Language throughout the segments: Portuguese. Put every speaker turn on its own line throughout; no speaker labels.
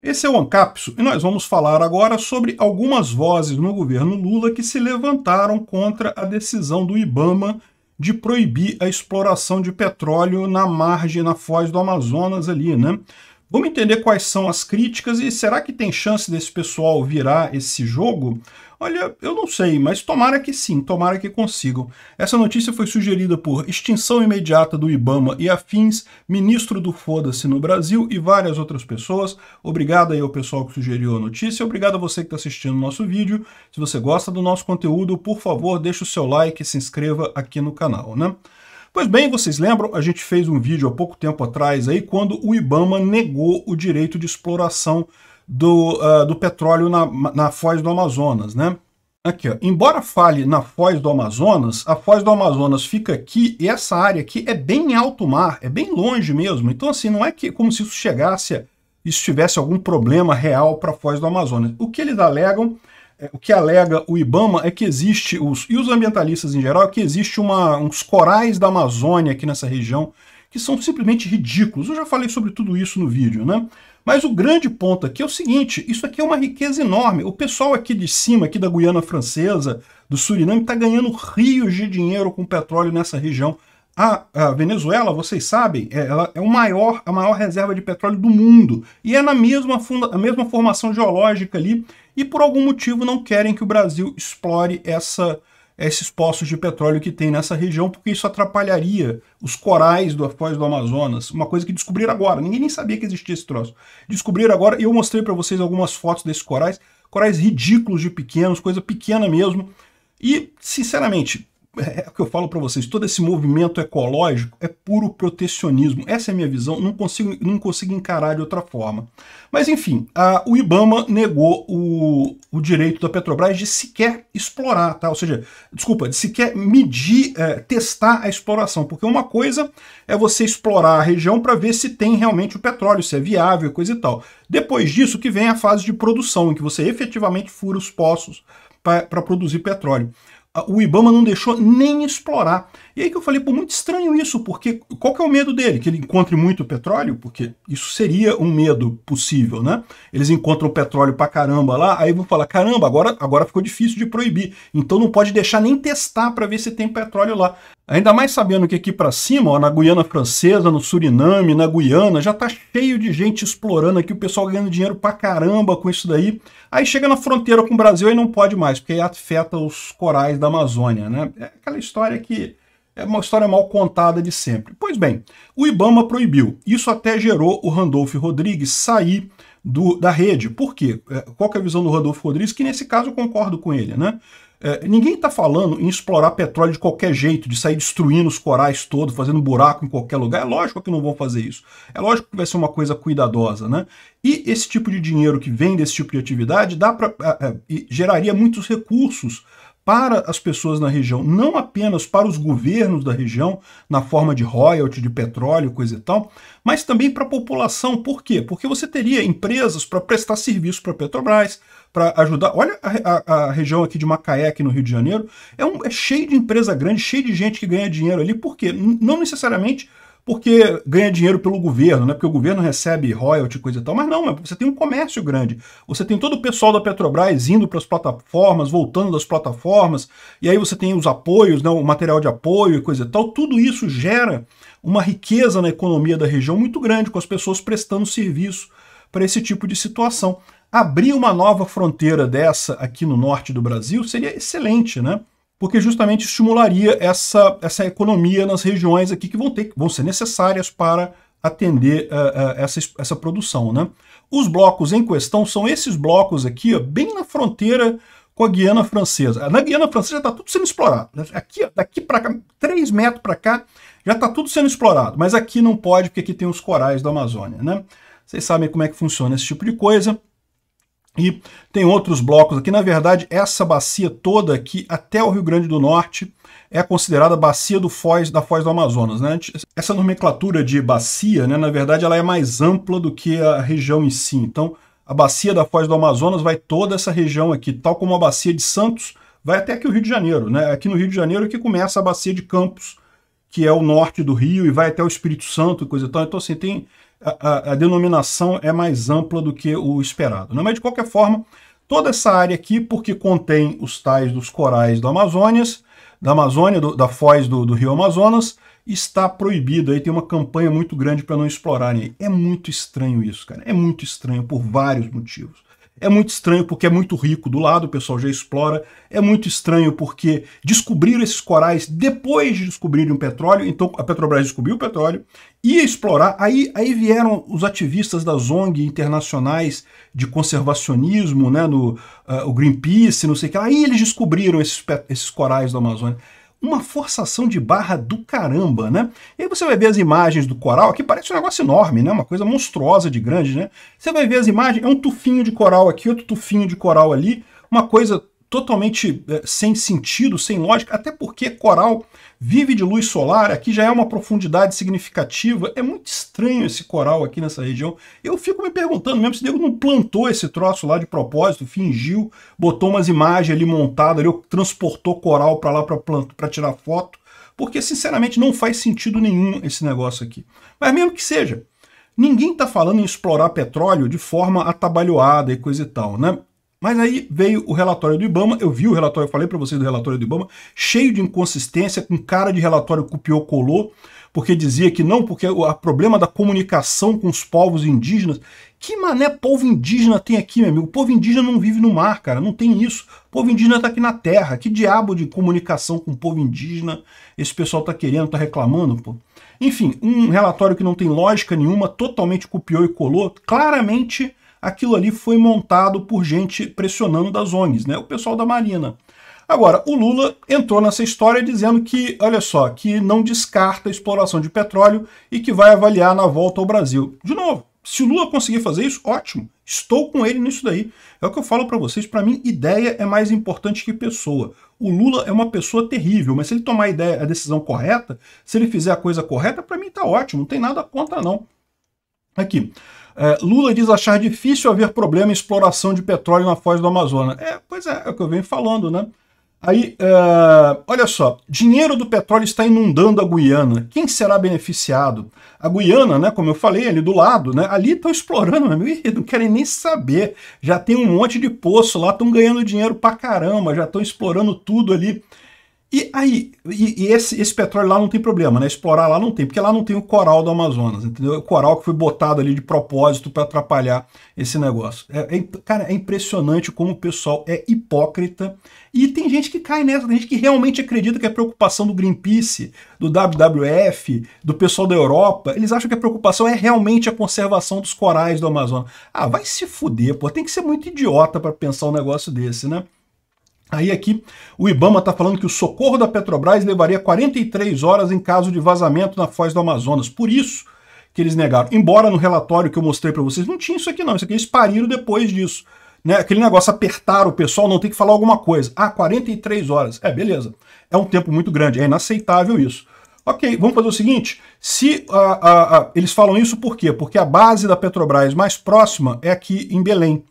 Esse é o Ancapso e nós vamos falar agora sobre algumas vozes no governo Lula que se levantaram contra a decisão do Ibama de proibir a exploração de petróleo na margem, na foz do Amazonas ali, né? Vamos entender quais são as críticas e será que tem chance desse pessoal virar esse jogo? Olha, eu não sei, mas tomara que sim, tomara que consigam. Essa notícia foi sugerida por extinção imediata do Ibama e afins, ministro do Foda-se no Brasil e várias outras pessoas. Obrigado aí ao pessoal que sugeriu a notícia, obrigado a você que está assistindo o nosso vídeo. Se você gosta do nosso conteúdo, por favor, deixe o seu like e se inscreva aqui no canal, né? Pois bem, vocês lembram, a gente fez um vídeo há pouco tempo atrás aí quando o Ibama negou o direito de exploração do, uh, do petróleo na, na foz do Amazonas, né? Aqui, ó. embora fale na foz do Amazonas, a foz do Amazonas fica aqui e essa área aqui é bem alto mar, é bem longe mesmo. Então, assim, não é que como se isso chegasse, isso tivesse algum problema real para a foz do Amazonas. O que eles alegam, é, o que alega o IBAMA é que existe, os, e os ambientalistas em geral, é que existe uma, uns corais da Amazônia aqui nessa região que são simplesmente ridículos. Eu já falei sobre tudo isso no vídeo, né? Mas o grande ponto aqui é o seguinte, isso aqui é uma riqueza enorme. O pessoal aqui de cima, aqui da Guiana Francesa, do Suriname, está ganhando rios de dinheiro com petróleo nessa região. A, a Venezuela, vocês sabem, é, ela é o maior, a maior reserva de petróleo do mundo. E é na mesma, funda, a mesma formação geológica ali. E por algum motivo não querem que o Brasil explore essa esses poços de petróleo que tem nessa região, porque isso atrapalharia os corais do após do Amazonas, uma coisa que descobriram agora, ninguém nem sabia que existia esse troço. Descobriram agora, eu mostrei para vocês algumas fotos desses corais, corais ridículos de pequenos, coisa pequena mesmo. E, sinceramente, é, é o que eu falo para vocês, todo esse movimento ecológico é puro protecionismo. Essa é a minha visão, não consigo, não consigo encarar de outra forma. Mas enfim, a, o Ibama negou o, o, direito da Petrobras de sequer explorar, tá? ou seja, desculpa, de sequer medir, é, testar a exploração, porque uma coisa é você explorar a região para ver se tem realmente o petróleo, se é viável, coisa e tal. Depois disso que vem a fase de produção, em que você efetivamente fura os poços para produzir petróleo o Ibama não deixou nem explorar e aí que eu falei, pô, muito estranho isso, porque qual que é o medo dele? Que ele encontre muito petróleo? Porque isso seria um medo possível, né? Eles encontram petróleo pra caramba lá, aí vão falar, caramba, agora, agora ficou difícil de proibir, então não pode deixar nem testar para ver se tem petróleo lá. Ainda mais sabendo que aqui para cima, ó, na Guiana Francesa, no Suriname, na Guiana, já tá cheio de gente explorando aqui, o pessoal ganhando dinheiro pra caramba com isso daí. Aí chega na fronteira com o Brasil e não pode mais, porque aí afeta os corais da Amazônia, né? É aquela história que é uma história mal contada de sempre. Pois bem, o Ibama proibiu. Isso até gerou o Randolph Rodrigues sair do, da rede. Por quê? É, qual é a visão do Randolph Rodrigues? Que nesse caso eu concordo com ele, né? É, ninguém está falando em explorar petróleo de qualquer jeito, de sair destruindo os corais todos, fazendo buraco em qualquer lugar. É lógico que não vão fazer isso. É lógico que vai ser uma coisa cuidadosa, né? E esse tipo de dinheiro que vem desse tipo de atividade dá para é, é, geraria muitos recursos para as pessoas na região, não apenas para os governos da região, na forma de royalty, de petróleo, coisa e tal, mas também para a população. Por quê? Porque você teria empresas para prestar serviço para a Petrobras, para ajudar. Olha a, a, a, região aqui de Macaé, aqui no Rio de Janeiro, é, um, é cheio de empresa grande, cheio de gente que ganha dinheiro ali, porque não necessariamente porque ganha dinheiro pelo governo, né? Porque o governo recebe royalty, coisa e tal. Mas não, é você tem um comércio grande. Você tem todo o pessoal da Petrobras indo para as plataformas, voltando das plataformas, e aí você tem os apoios, né? o material de apoio e coisa e tal. Tudo isso gera uma riqueza na economia da região muito grande, com as pessoas prestando serviço para esse tipo de situação. Abrir uma nova fronteira dessa aqui no norte do Brasil seria excelente, né? porque justamente estimularia essa, essa economia nas regiões aqui que vão, ter, vão ser necessárias para atender uh, uh, essa, essa produção. Né? Os blocos em questão são esses blocos aqui, ó, bem na fronteira com a Guiana Francesa. Na Guiana Francesa já está tudo sendo explorado. Né? Aqui, daqui para cá, 3 metros para cá, já está tudo sendo explorado. Mas aqui não pode, porque aqui tem os corais da Amazônia. Né? Vocês sabem como é que funciona esse tipo de coisa. E tem outros blocos aqui. Na verdade, essa bacia toda aqui, até o Rio Grande do Norte, é considerada bacia do Foz, da Foz do Amazonas. Né? Essa nomenclatura de bacia, né, na verdade, ela é mais ampla do que a região em si. Então, a bacia da Foz do Amazonas vai toda essa região aqui, tal como a bacia de Santos vai até aqui o Rio de Janeiro. Né? Aqui no Rio de Janeiro é que começa a bacia de Campos, que é o norte do Rio, e vai até o Espírito Santo e coisa e tal. Então, assim, tem, a, a, denominação é mais ampla do que o esperado. Né? Mas, de qualquer forma, toda essa área aqui, porque contém os tais dos corais da Amazônia, da Amazônia, do, da foz do, do, rio Amazonas, está proibido. Aí tem uma campanha muito grande para não explorarem. É muito estranho isso, cara. É muito estranho por vários motivos. É muito estranho porque é muito rico do lado, o pessoal já explora. É muito estranho porque descobriram esses corais depois de descobrirem o petróleo. Então a Petrobras descobriu o petróleo, ia explorar. Aí, aí vieram os ativistas das ONG internacionais de conservacionismo, né, no, uh, o Greenpeace, não sei o que. Aí eles descobriram esses, esses corais da Amazônia uma forçação de barra do caramba, né? E aí você vai ver as imagens do coral, aqui parece um negócio enorme, né? Uma coisa monstruosa de grande, né? Você vai ver as imagens, é um tufinho de coral aqui, outro tufinho de coral ali, uma coisa totalmente é, sem sentido, sem lógica, até porque coral vive de luz solar, aqui já é uma profundidade significativa. É muito estranho esse coral aqui nessa região. Eu fico me perguntando mesmo se Diego não plantou esse troço lá de propósito, fingiu, botou umas imagens ali montadas, ali, transportou coral para lá para tirar foto, porque sinceramente não faz sentido nenhum esse negócio aqui. Mas mesmo que seja, ninguém está falando em explorar petróleo de forma atabalhoada e coisa e tal, né? Mas aí veio o relatório do Ibama, eu vi o relatório, eu falei para vocês do relatório do Ibama, cheio de inconsistência, com cara de relatório copiou-colou, porque dizia que não, porque o problema da comunicação com os povos indígenas. Que mané povo indígena tem aqui, meu amigo? O povo indígena não vive no mar, cara, não tem isso. O povo indígena está aqui na terra. Que diabo de comunicação com o povo indígena esse pessoal está querendo, está reclamando, pô? Enfim, um relatório que não tem lógica nenhuma, totalmente copiou e colou, claramente aquilo ali foi montado por gente pressionando das ONGs, né? O pessoal da Marina. Agora, o Lula entrou nessa história dizendo que, olha só, que não descarta a exploração de petróleo e que vai avaliar na volta ao Brasil. De novo, se o Lula conseguir fazer isso, ótimo. Estou com ele nisso daí. É o que eu falo para vocês, para mim ideia é mais importante que pessoa. O Lula é uma pessoa terrível, mas se ele tomar a, ideia, a decisão correta, se ele fizer a coisa correta, para mim tá ótimo, não tem nada contra não. Aqui. É, Lula diz achar difícil haver problema em exploração de petróleo na foz do Amazonas. É, pois é, é o que eu venho falando, né? Aí, é, olha só, dinheiro do petróleo está inundando a Guiana. Quem será beneficiado? A Guiana, né, como eu falei, ali do lado, né, ali estão explorando, meu amigo, não querem nem saber. Já tem um monte de poço lá, estão ganhando dinheiro pra caramba, já estão explorando tudo ali. E aí, e, e esse, esse, petróleo lá não tem problema, né? Explorar lá não tem, porque lá não tem o coral do Amazonas, entendeu? O coral que foi botado ali de propósito para atrapalhar esse negócio. É, é, cara, é impressionante como o pessoal é hipócrita. E tem gente que cai nessa, tem gente que realmente acredita que a preocupação do Greenpeace, do WWF, do pessoal da Europa, eles acham que a preocupação é realmente a conservação dos corais do Amazonas. Ah, vai se fuder, pô. Tem que ser muito idiota para pensar um negócio desse, né? Aí aqui o Ibama está falando que o socorro da Petrobras levaria 43 horas em caso de vazamento na Foz do Amazonas. Por isso que eles negaram. Embora no relatório que eu mostrei para vocês não tinha isso aqui não, isso aqui eles pariram depois disso. Né? Aquele negócio apertar o pessoal, não tem que falar alguma coisa. Ah, 43 horas. É, beleza. É um tempo muito grande, é inaceitável isso. Ok, vamos fazer o seguinte: se ah, ah, ah, eles falam isso por quê? Porque a base da Petrobras mais próxima é aqui em Belém.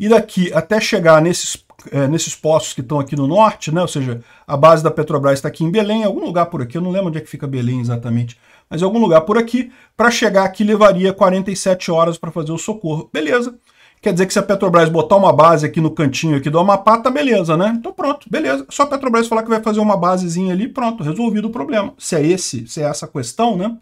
E daqui até chegar nesses é, nesses postos que estão aqui no norte, né? Ou seja, a base da Petrobras está aqui em Belém, algum lugar por aqui, eu não lembro onde é que fica Belém exatamente, mas algum lugar por aqui, para chegar aqui levaria 47 horas para fazer o socorro. Beleza. Quer dizer que se a Petrobras botar uma base aqui no cantinho aqui do Amapá, tá beleza, né? Então pronto, beleza. Só a Petrobras falar que vai fazer uma basezinha ali, pronto, resolvido o problema. Se é esse, se é essa questão, né?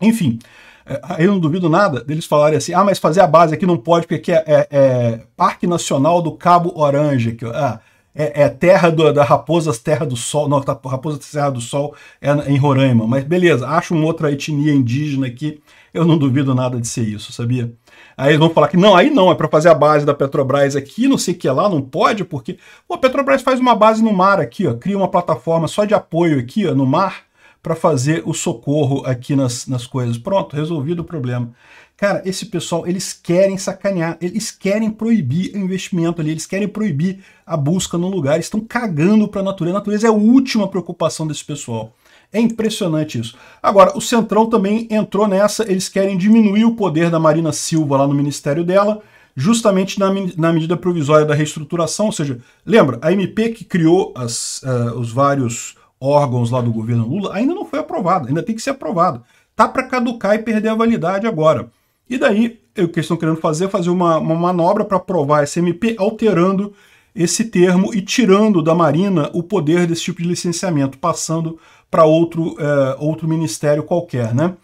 Enfim, Aí é, eu não duvido nada deles falarem assim, ah, mas fazer a base aqui não pode, porque aqui é, é, é Parque Nacional do Cabo Orange, que, ah, é, é, terra do, da raposa Terra do Sol, não, tá, Raposas Terra do Sol é em Roraima, mas beleza, acho uma outra etnia indígena aqui, eu não duvido nada de ser isso, sabia? Aí eles vão falar que não, aí não, é para fazer a base da Petrobras aqui, não sei o que lá, não pode, porque pô, a Petrobras faz uma base no mar aqui, ó, cria uma plataforma só de apoio aqui ó, no mar, para fazer o socorro aqui nas, nas coisas. Pronto, resolvido o problema. Cara, esse pessoal, eles querem sacanear, eles querem proibir o investimento ali, eles querem proibir a busca no lugar, estão cagando para a natureza. A natureza é a última preocupação desse pessoal. É impressionante isso. Agora, o Centrão também entrou nessa, eles querem diminuir o poder da Marina Silva lá no ministério dela, justamente na, na medida provisória da reestruturação, ou seja, lembra, a MP que criou as, uh, os vários órgãos lá do governo Lula, ainda não foi aprovado, ainda tem que ser aprovado. Tá para caducar e perder a validade agora. E daí, o que eles estão querendo fazer é fazer uma, uma manobra para aprovar esse MP, alterando esse termo e tirando da Marina o poder desse tipo de licenciamento, passando para outro, é, outro ministério qualquer, né?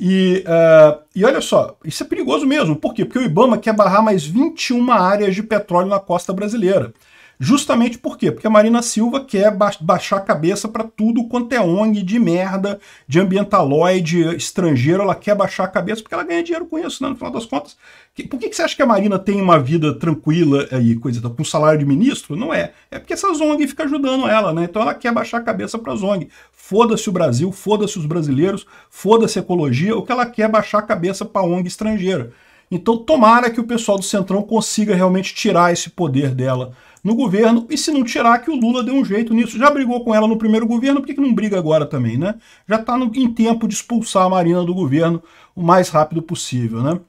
E, é, e olha só, isso é perigoso mesmo. Por quê? Porque o Ibama quer barrar mais 21 áreas de petróleo na costa brasileira. Justamente por quê? Porque a Marina Silva quer ba baixar a cabeça para tudo quanto é ONG de merda, de ambientaloide estrangeiro, ela quer baixar a cabeça porque ela ganha dinheiro com isso, né? No final das contas. Que, por que, que você acha que a Marina tem uma vida tranquila e coisa com salário de ministro? Não é. É porque essas ONG ficam ajudando ela, né? Então ela quer baixar a cabeça para as ONG. Foda-se o Brasil, foda-se os brasileiros, foda-se a ecologia, o que ela quer é baixar a cabeça para a ONG estrangeira. Então tomara que o pessoal do Centrão consiga realmente tirar esse poder dela no governo. E se não tirar, que o Lula deu um jeito nisso. Já brigou com ela no primeiro governo, por que, que não briga agora também, né? Já está em tempo de expulsar a Marina do governo o mais rápido possível, né?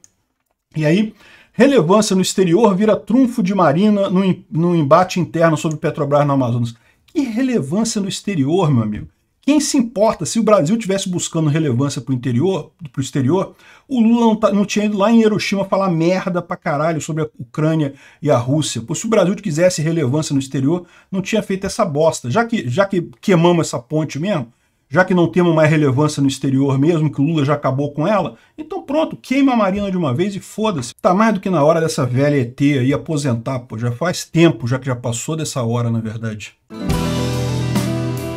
E aí, relevância no exterior vira trunfo de Marina no, no embate interno sobre Petrobras no Amazonas. Que relevância no exterior, meu amigo? Quem se importa, se o Brasil tivesse buscando relevância para o interior, para o exterior, o Lula não, tá, não, tinha ido lá em Hiroshima falar merda pra caralho sobre a Ucrânia e a Rússia. Pois se o Brasil quisesse relevância no exterior, não tinha feito essa bosta. Já que, já que queimamos essa ponte mesmo, já que não temos mais relevância no exterior mesmo, que o Lula já acabou com ela, então pronto, queima a Marina de uma vez e foda-se. Tá mais do que na hora dessa velha ET aí aposentar, pô, já faz tempo já que já passou dessa hora, na verdade.